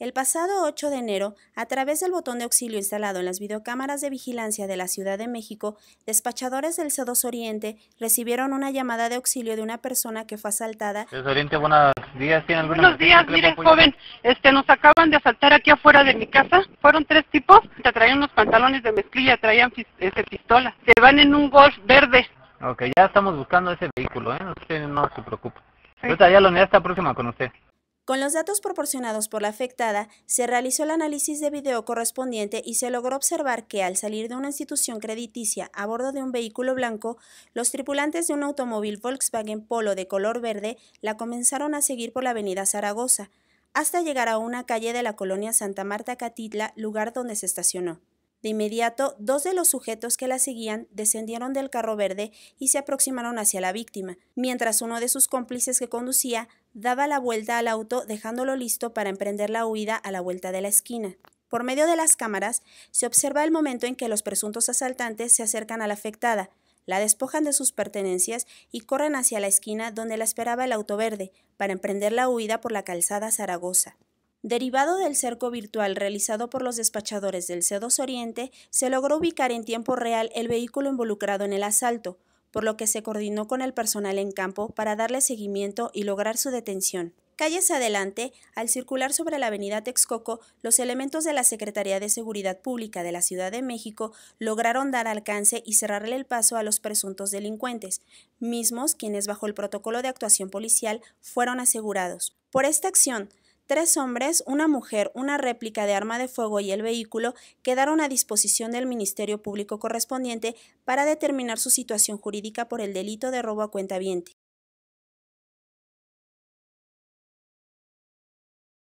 El pasado 8 de enero, a través del botón de auxilio instalado en las videocámaras de vigilancia de la Ciudad de México, despachadores del C2 Oriente recibieron una llamada de auxilio de una persona que fue asaltada. c Oriente, buenos días. buenos días, miren, joven, este, nos acaban de asaltar aquí afuera de mi casa. Fueron tres tipos, te traían unos pantalones de mezclilla, traían este, pistola. Se van en un Golf verde. Ok, ya estamos buscando ese vehículo, ¿eh? no se preocupe. Sí. Ahorita ya la próxima con usted. Con los datos proporcionados por la afectada, se realizó el análisis de video correspondiente y se logró observar que al salir de una institución crediticia a bordo de un vehículo blanco, los tripulantes de un automóvil Volkswagen Polo de color verde la comenzaron a seguir por la avenida Zaragoza, hasta llegar a una calle de la colonia Santa Marta Catitla, lugar donde se estacionó. De inmediato, dos de los sujetos que la seguían descendieron del carro verde y se aproximaron hacia la víctima, mientras uno de sus cómplices que conducía daba la vuelta al auto dejándolo listo para emprender la huida a la vuelta de la esquina. Por medio de las cámaras, se observa el momento en que los presuntos asaltantes se acercan a la afectada, la despojan de sus pertenencias y corren hacia la esquina donde la esperaba el auto verde, para emprender la huida por la calzada Zaragoza. Derivado del cerco virtual realizado por los despachadores del C2 Oriente, se logró ubicar en tiempo real el vehículo involucrado en el asalto, por lo que se coordinó con el personal en campo para darle seguimiento y lograr su detención. Calles adelante, al circular sobre la avenida Texcoco, los elementos de la Secretaría de Seguridad Pública de la Ciudad de México lograron dar alcance y cerrarle el paso a los presuntos delincuentes, mismos quienes bajo el protocolo de actuación policial fueron asegurados. Por esta acción, Tres hombres, una mujer, una réplica de arma de fuego y el vehículo quedaron a disposición del Ministerio Público correspondiente para determinar su situación jurídica por el delito de robo a cuenta viente.